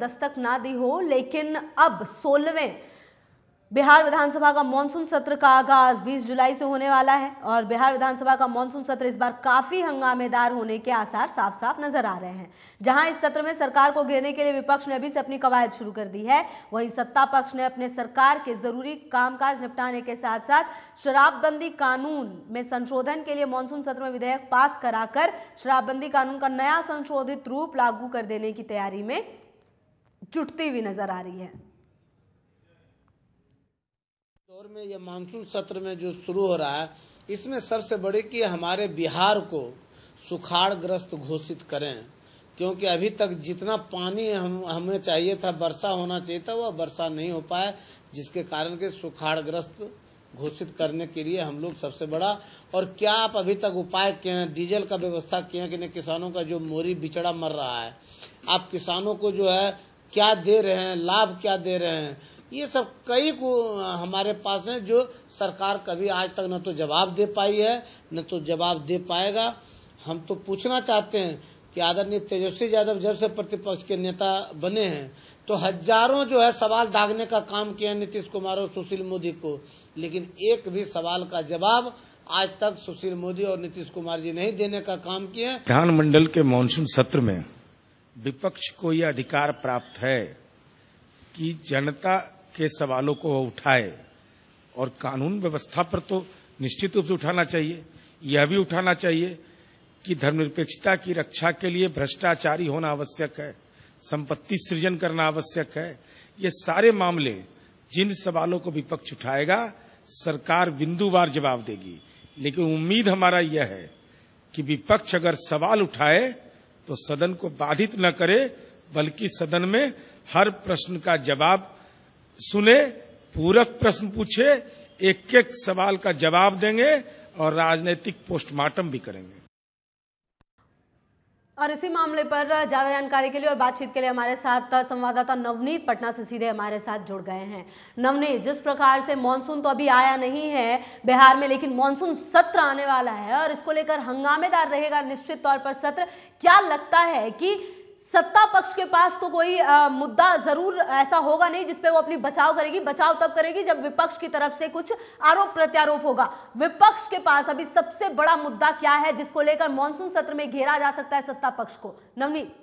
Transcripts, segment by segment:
दस्तक ना दी हो लेकिन अब सोलहवें बिहार विधानसभा का मानसून सत्र का आगाज 20 जुलाई से होने वाला है और बिहार विधानसभा का मानसून सत्र इस बार काफी हंगामेदार होने के आसार साफ साफ नजर आ रहे हैं जहां इस सत्र में सरकार को घेरने के लिए विपक्ष ने अभी से अपनी कवायद शुरू कर दी है वहीं सत्ता पक्ष ने अपने सरकार के जरूरी कामकाज निपटाने के साथ साथ शराबबंदी कानून में संशोधन के लिए मानसून सत्र में विधेयक पास कराकर शराबबंदी कानून का नया संशोधित रूप लागू कर देने की तैयारी में जुटती हुई नजर आ रही है दौर में यह मानसून सत्र में जो शुरू हो रहा है इसमें सबसे बड़ी कि हमारे बिहार को सुखाड़ ग्रस्त घोषित करें क्योंकि अभी तक जितना पानी हम हमें चाहिए था वर्षा होना चाहिए था वह वर्षा नहीं हो पाया जिसके कारण के सुखाड़ग्रस्त घोषित करने के लिए हम लोग सबसे बड़ा और क्या आप अभी तक उपाय किए हैं डीजल का व्यवस्था किए हैं कि नहीं किसानों का जो मोरी बिचड़ा मर रहा है आप किसानों को जो है क्या दे रहे हैं लाभ क्या दे रहे हैं ये सब कई को हमारे पास हैं जो सरकार कभी आज तक न तो जवाब दे पाई है न तो जवाब दे पाएगा हम तो पूछना चाहते हैं कि आदरणीय तेजस्वी यादव जब से प्रतिपक्ष के नेता बने हैं तो हजारों जो है सवाल दागने का काम किया नीतीश कुमार और सुशील मोदी को लेकिन एक भी सवाल का जवाब आज तक सुशील मोदी और नीतीश कुमार जी नहीं देने का काम किए विधानमंडल के मानसून सत्र में विपक्ष को यह अधिकार प्राप्त है कि जनता के सवालों को उठाए और कानून व्यवस्था पर तो निश्चित रूप से उठाना चाहिए यह भी उठाना चाहिए कि धर्मनिरपेक्षता की रक्षा के लिए भ्रष्टाचारी होना आवश्यक है संपत्ति सृजन करना आवश्यक है ये सारे मामले जिन सवालों को विपक्ष उठाएगा सरकार बिंदुवार जवाब देगी लेकिन उम्मीद हमारा यह है कि विपक्ष अगर सवाल उठाए तो सदन को बाधित न करे बल्कि सदन में हर प्रश्न का जवाब सुने पूरक प्रश्न पूछे एक एक सवाल का जवाब देंगे और राजनीतिक पोस्टमार्टम भी करेंगे और इसी मामले पर ज़्यादा जानकारी के लिए और बातचीत के लिए हमारे साथ संवाददाता नवनीत पटना से सीधे हमारे साथ जुड़ गए हैं नवनीत जिस प्रकार से मानसून तो अभी आया नहीं है बिहार में लेकिन मानसून सत्र आने वाला है और इसको लेकर हंगामेदार रहेगा निश्चित तौर पर सत्र क्या लगता है कि सत्ता पक्ष के पास तो कोई आ, मुद्दा जरूर ऐसा होगा नहीं जिसपे वो अपनी बचाव करेगी बचाव तब करेगी जब विपक्ष की तरफ से कुछ आरोप प्रत्यारोप होगा विपक्ष के पास अभी सबसे बड़ा मुद्दा क्या है जिसको लेकर मानसून सत्र में घेरा जा सकता है सत्ता पक्ष को नवनीत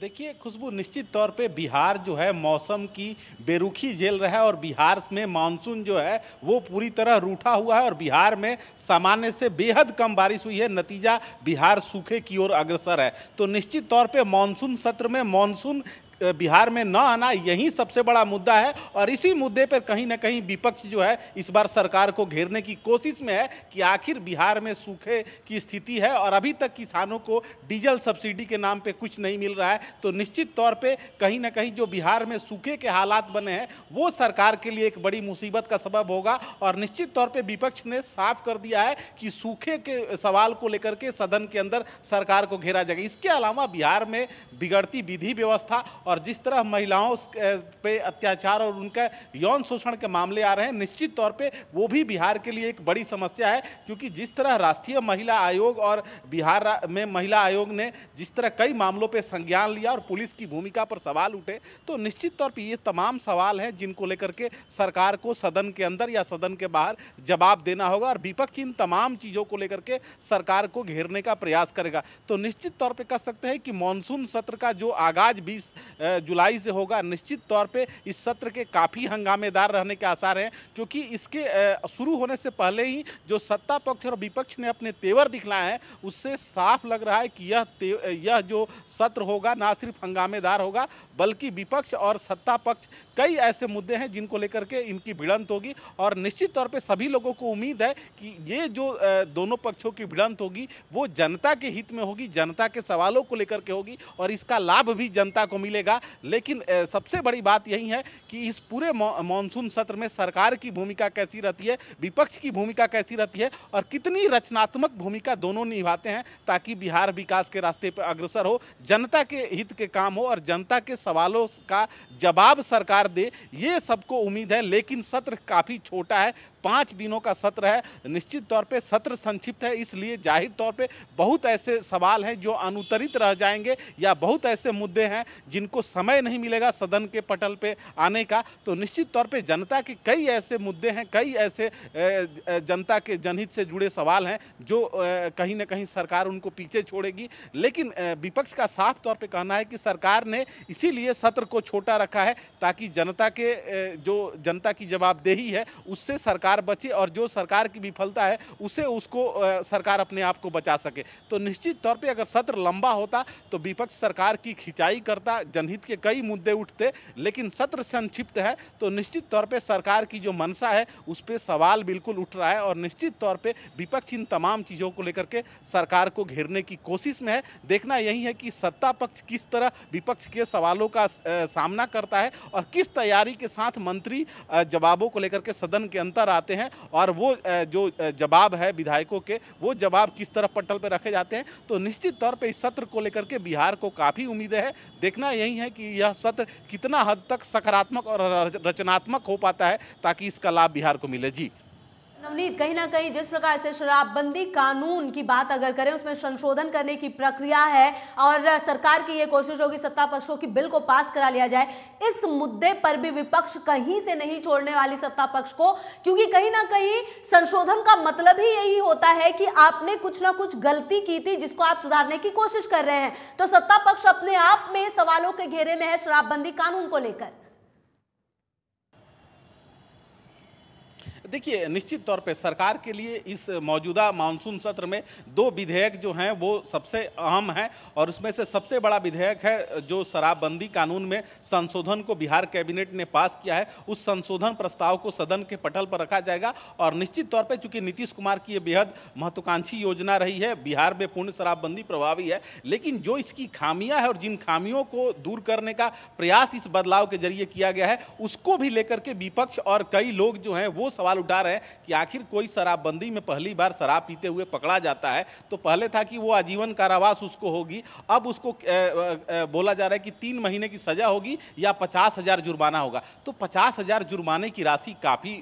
देखिए खुशबू निश्चित तौर पे बिहार जो है मौसम की बेरुखी झेल रहा है और बिहार में मानसून जो है वो पूरी तरह रूठा हुआ है और बिहार में सामान्य से बेहद कम बारिश हुई है नतीजा बिहार सूखे की ओर अग्रसर है तो निश्चित तौर पे मानसून सत्र में मानसून बिहार में न आना यही सबसे बड़ा मुद्दा है और इसी मुद्दे पर कहीं ना कहीं विपक्ष जो है इस बार सरकार को घेरने की कोशिश में है कि आखिर बिहार में सूखे की स्थिति है और अभी तक किसानों को डीजल सब्सिडी के नाम पे कुछ नहीं मिल रहा है तो निश्चित तौर पे कहीं ना कहीं जो बिहार में सूखे के हालात बने हैं वो सरकार के लिए एक बड़ी मुसीबत का सबब होगा और निश्चित तौर पर विपक्ष ने साफ कर दिया है कि सूखे के सवाल को लेकर के सदन के अंदर सरकार को घेरा जाएगा इसके अलावा बिहार में बिगड़ती विधि व्यवस्था और जिस तरह महिलाओं पे अत्याचार और उनका यौन शोषण के मामले आ रहे हैं निश्चित तौर पे वो भी बिहार के लिए एक बड़ी समस्या है क्योंकि जिस तरह राष्ट्रीय महिला आयोग और बिहार में महिला आयोग ने जिस तरह कई मामलों पर संज्ञान लिया और पुलिस की भूमिका पर सवाल उठे तो निश्चित तौर पर ये तमाम सवाल हैं जिनको लेकर के सरकार को सदन के अंदर या सदन के बाहर जवाब देना होगा और विपक्ष इन तमाम चीज़ों को लेकर के सरकार को घेरने का प्रयास करेगा तो निश्चित तौर पर कह सकते हैं कि मानसून सत्र का जो आगाज बीस जुलाई से होगा निश्चित तौर पे इस सत्र के काफ़ी हंगामेदार रहने के आसार हैं क्योंकि इसके शुरू होने से पहले ही जो सत्ता पक्ष और विपक्ष ने अपने तेवर दिखलाए हैं उससे साफ लग रहा है कि यह यह जो सत्र होगा ना सिर्फ हंगामेदार होगा बल्कि विपक्ष और सत्ता पक्ष कई ऐसे मुद्दे हैं जिनको लेकर के इनकी भिड़ंत होगी और निश्चित तौर पर सभी लोगों को उम्मीद है कि ये जो दोनों पक्षों की भिड़ंत होगी वो जनता के हित में होगी जनता के सवालों को लेकर के होगी और इसका लाभ भी जनता को मिलेगा रहेगा लेकिन सबसे बड़ी बात यही है कि इस पूरे मानसून सत्र में सरकार की भूमिका कैसी रहती है विपक्ष की भूमिका कैसी रहती है और कितनी रचनात्मक भूमिका दोनों निभाते हैं ताकि बिहार विकास के रास्ते पर अग्रसर हो जनता के हित के काम हो और जनता के सवालों का जवाब सरकार दे ये सबको उम्मीद है लेकिन सत्र काफ़ी छोटा है पाँच दिनों का सत्र है निश्चित तौर पर सत्र संक्षिप्त है इसलिए जाहिर तौर पर बहुत ऐसे सवाल हैं जो अनुतरित रह जाएंगे या बहुत ऐसे मुद्दे हैं जिनको समय नहीं मिलेगा सदन के पटल पे आने का तो निश्चित तौर पे जनता के कई ऐसे मुद्दे हैं कई ऐसे जनता के जनहित से जुड़े सवाल हैं जो कहीं ना कहीं सरकार उनको पीछे छोड़ेगी लेकिन विपक्ष का साफ तौर पर कहना है कि सरकार ने इसीलिए सत्र को छोटा रखा है ताकि जनता के जो जनता की जवाबदेही है उससे सरकार सरकार बचे और जो सरकार की विफलता है उसे उसको सरकार अपने आप को बचा सके तो निश्चित तौर पे अगर सत्र लंबा होता तो विपक्ष सरकार की खिंचाई करता जनहित के कई मुद्दे उठते लेकिन सत्र संक्षिप्त है तो निश्चित तौर पर सरकार की जो मनसा है उस पर सवाल बिल्कुल उठ रहा है और निश्चित तौर पर विपक्ष इन तमाम चीज़ों को लेकर के सरकार को घेरने की कोशिश में है देखना यही है कि सत्ता पक्ष किस तरह विपक्ष के सवालों का सामना करता है और किस तैयारी के साथ मंत्री जवाबों को लेकर के सदन के अंतर आता जाते हैं और वो जो जवाब है विधायकों के वो जवाब किस तरह पटल पर रखे जाते हैं तो निश्चित तौर पर इस सत्र को लेकर के बिहार को काफ़ी उम्मीदें हैं देखना यही है कि यह सत्र कितना हद तक सकारात्मक और रचनात्मक हो पाता है ताकि इसका लाभ बिहार को मिले जी नवनीत कहीं ना कहीं जिस प्रकार से शराबबंदी कानून की बात अगर करें उसमें संशोधन करने की प्रक्रिया है और सरकार की ये कोशिश होगी सत्ता पक्षों की बिल को पास करा लिया जाए इस मुद्दे पर भी विपक्ष कहीं से नहीं छोड़ने वाली सत्ता पक्ष को क्योंकि कहीं ना कहीं संशोधन का मतलब ही यही होता है कि आपने कुछ ना कुछ गलती की थी जिसको आप सुधारने की कोशिश कर रहे हैं तो सत्ता पक्ष अपने आप में सवालों के घेरे में है शराबबंदी कानून को लेकर देखिए निश्चित तौर पे सरकार के लिए इस मौजूदा मानसून सत्र में दो विधेयक जो हैं वो सबसे अहम हैं और उसमें से सबसे बड़ा विधेयक है जो शराबबंदी कानून में संशोधन को बिहार कैबिनेट ने पास किया है उस संशोधन प्रस्ताव को सदन के पटल पर रखा जाएगा और निश्चित तौर पर चूंकि नीतीश कुमार की ये बेहद महत्वाकांक्षी योजना रही है बिहार में पूर्ण शराबबंदी प्रभावी है लेकिन जो इसकी खामियां हैं और जिन खामियों को दूर करने का प्रयास इस बदलाव के जरिए किया गया है उसको भी लेकर के विपक्ष और कई लोग जो हैं वो सवाल सवाल उठा रहे हैं कि आखिर कोई शराबबंदी में पहली बार शराब पीते हुए पकड़ा जाता है तो पहले था कि वो आजीवन कारावास उसको होगी अब उसको बोला जा रहा है कि तीन महीने की सजा होगी या पचास हज़ार जुर्माना होगा तो पचास हज़ार जुर्माने की राशि काफ़ी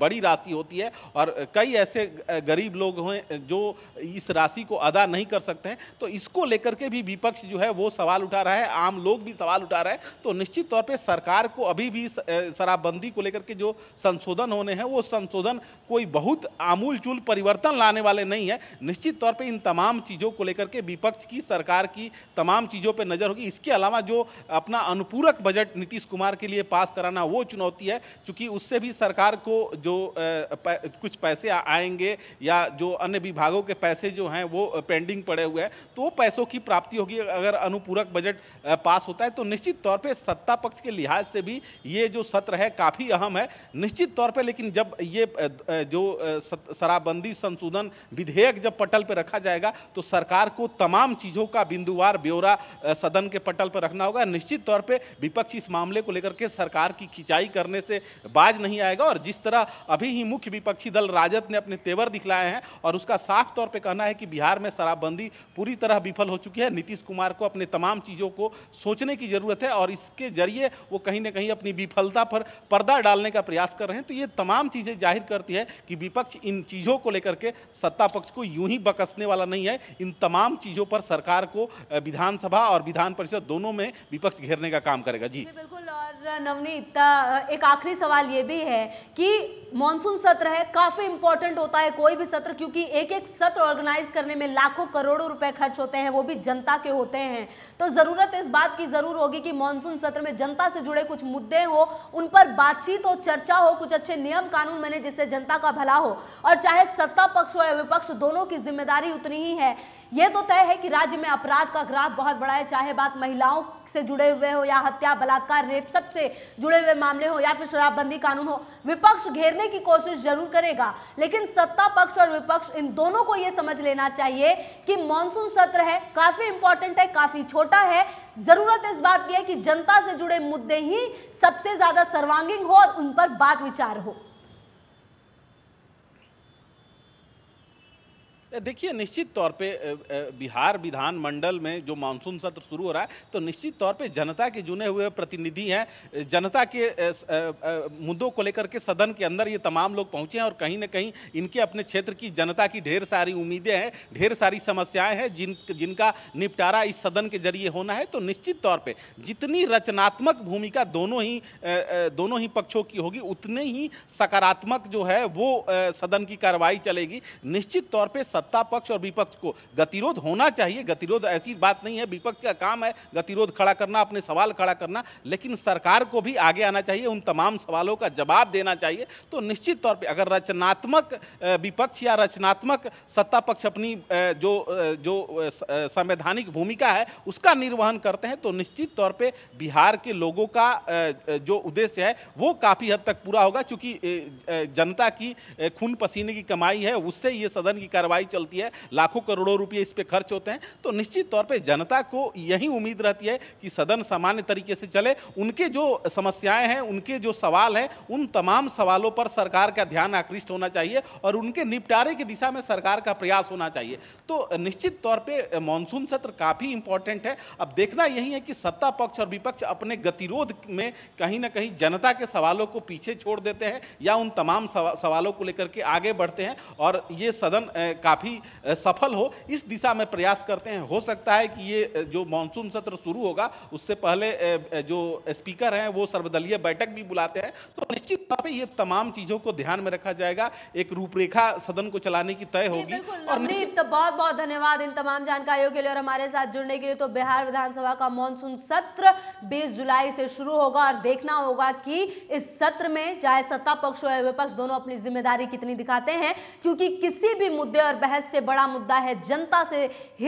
बड़ी राशि होती है और कई ऐसे गरीब लोग हैं जो इस राशि को अदा नहीं कर सकते हैं तो इसको लेकर के भी विपक्ष जो है वो सवाल उठा रहा है आम लोग भी सवाल उठा रहे हैं तो निश्चित तौर पर सरकार को अभी भी शराबबंदी को लेकर के जो संशोधन होने हैं वो संशोधन कोई बहुत आमूलचूल परिवर्तन लाने वाले नहीं है निश्चित तौर पर इन तमाम चीज़ों को लेकर के विपक्ष की सरकार की तमाम चीज़ों पर नज़र होगी इसके अलावा जो अपना अनुपूरक बजट नीतीश कुमार के लिए पास कराना वो चुनौती है चूँकि उससे भी सरकार को जो कुछ पैसे आएंगे या जो अन्य विभागों के पैसे जो हैं वो पेंडिंग पड़े हुए हैं तो पैसों की प्राप्ति होगी अगर अनुपूरक बजट पास होता है तो निश्चित तौर पर सत्ता पक्ष के लिहाज से भी ये जो सत्र है काफ़ी अहम है निश्चित तौर पर लेकिन जब ये जो शराबबंदी संशोधन विधेयक जब पटल पर रखा जाएगा तो सरकार को तमाम चीज़ों का बिंदुवार ब्यौरा सदन के पटल पर रखना होगा निश्चित तौर पर विपक्ष इस मामले को लेकर के सरकार की खिंचाई करने से बाज नहीं आएगा और जिस तरह अभी ही मुख्य विपक्षी दल राजद ने अपने तेवर दिखलाए हैं और उसका साफ तौर पर कहना है कि बिहार में शराबबंदी पूरी तरह विफल हो चुकी है नीतीश कुमार को अपने तमाम चीज़ों को सोचने की ज़रूरत है और इसके जरिए वो कहीं ना कहीं अपनी विफलता पर पर्दा डालने का प्रयास कर रहे हैं तो ये तमाम चीज़ें जाहिर करती है कि विपक्ष इन चीज़ों को लेकर के सत्ता पक्ष को यूं ही बकसने वाला नहीं है इन तमाम चीज़ों पर सरकार को विधानसभा और विधान परिषद दोनों में विपक्ष घेरने का काम करेगा जी बिल्कुल और नवनीत एक आखिरी सवाल ये भी है कि मॉनसून सत्र है काफ़ी इंपॉर्टेंट होता है कोई भी सत्र क्योंकि एक एक सत्र ऑर्गेनाइज करने में लाखों करोड़ों रुपए खर्च होते हैं वो भी जनता के होते हैं तो ज़रूरत इस बात की ज़रूर होगी कि मॉनसून सत्र में जनता से जुड़े कुछ मुद्दे हो उन पर बातचीत हो चर्चा हो कुछ अच्छे नियम कानून बने जिससे जनता का भला हो और चाहे सत्ता पक्ष हो या विपक्ष दोनों की जिम्मेदारी उतनी ही है ये तो तय है कि राज्य में अपराध का ग्राफ बहुत बड़ा है चाहे बात महिलाओं से जुड़े हुए हो या हत्या बलात्कार रेप सब सब से जुड़े हुए मामले हो या फिर शराबबंदी कानून हो विपक्ष घेरने की कोशिश जरूर करेगा लेकिन सत्ता पक्ष और विपक्ष इन दोनों को यह समझ लेना चाहिए कि मानसून सत्र है काफी इंपॉर्टेंट है काफी छोटा है जरूरत इस बात की है कि जनता से जुड़े मुद्दे ही सबसे ज्यादा सर्वांगीण हो और उन पर बात विचार हो देखिए निश्चित तौर पे बिहार विधानमंडल में जो मानसून सत्र शुरू हो रहा है तो निश्चित तौर पे जनता के जुने हुए प्रतिनिधि हैं जनता के मुद्दों को लेकर के सदन के अंदर ये तमाम लोग पहुंचे हैं और कहीं ना कहीं इनके अपने क्षेत्र की जनता की ढेर सारी उम्मीदें हैं ढेर सारी समस्याएं हैं जिन जिनका निपटारा इस सदन के जरिए होना है तो निश्चित तौर पर जितनी रचनात्मक भूमिका दोनों ही दोनों ही पक्षों की होगी उतने ही सकारात्मक जो है वो सदन की कार्रवाई चलेगी निश्चित तौर पर सत्ता पक्ष और विपक्ष को गतिरोध होना चाहिए गतिरोध ऐसी बात नहीं है विपक्ष का काम है गतिरोध खड़ा करना अपने सवाल खड़ा करना लेकिन सरकार को भी आगे आना चाहिए उन तमाम सवालों का जवाब देना चाहिए तो निश्चित तौर पर अगर रचनात्मक विपक्ष या रचनात्मक सत्ता पक्ष अपनी जो जो संवैधानिक भूमिका है उसका निर्वहन करते हैं तो निश्चित तौर पे बिहार के लोगों का जो उद्देश्य है वो काफ़ी हद तक पूरा होगा क्योंकि जनता की खून पसीने की कमाई है उससे ये सदन की कार्रवाई चलती है लाखों करोड़ों रुपये इस पर खर्च होते हैं तो निश्चित तौर पर जनता को यही उम्मीद रहती है कि सदन सामान्य तरीके से चले उनके जो समस्याएं हैं उनके जो सवाल हैं उन तमाम सवालों पर सरकार का ध्यान आकृष्ट होना चाहिए और उनके निपटारे की दिशा में सरकार का प्रयास होना चाहिए तो निश्चित तौर पर मानसून सत्र काफ़ी इंपॉर्टेंट है अब देखना यही है कि सत्ता पक्ष और विपक्ष अपने गतिरोध में कहीं ना कहीं जनता के सवालों को पीछे छोड़ देते हैं या उन तमाम सवालों को लेकर के आगे बढ़ते हैं और ये सदन काफ़ी काफ़ी सफल हो इस दिशा में प्रयास करते हैं हो सकता है कि ये जो मानसून सत्र शुरू होगा उससे पहले जो स्पीकर हैं वो सर्वदलीय बैठक भी बुलाते हैं तो निश्चित तौर पर ये तमाम चीज़ों को ध्यान में रखा जाएगा एक रूपरेखा सदन को चलाने की तय होगी और तो बहुत बहुत धन्यवाद इन तमाम जानकारियों के लिए और हमारे साथ जुड़ने के लिए तो बिहार विधानसभा का मानसून सत्र बीस जुलाई से शुरू होगा और देखना होगा कि इस सत्र में चाहे सत्ता पक्ष और विपक्ष दोनों अपनी जिम्मेदारी कितनी दिखाते हैं क्योंकि किसी भी मुद्दे और बहस बहस से बड़ा मुद्दा है जनता से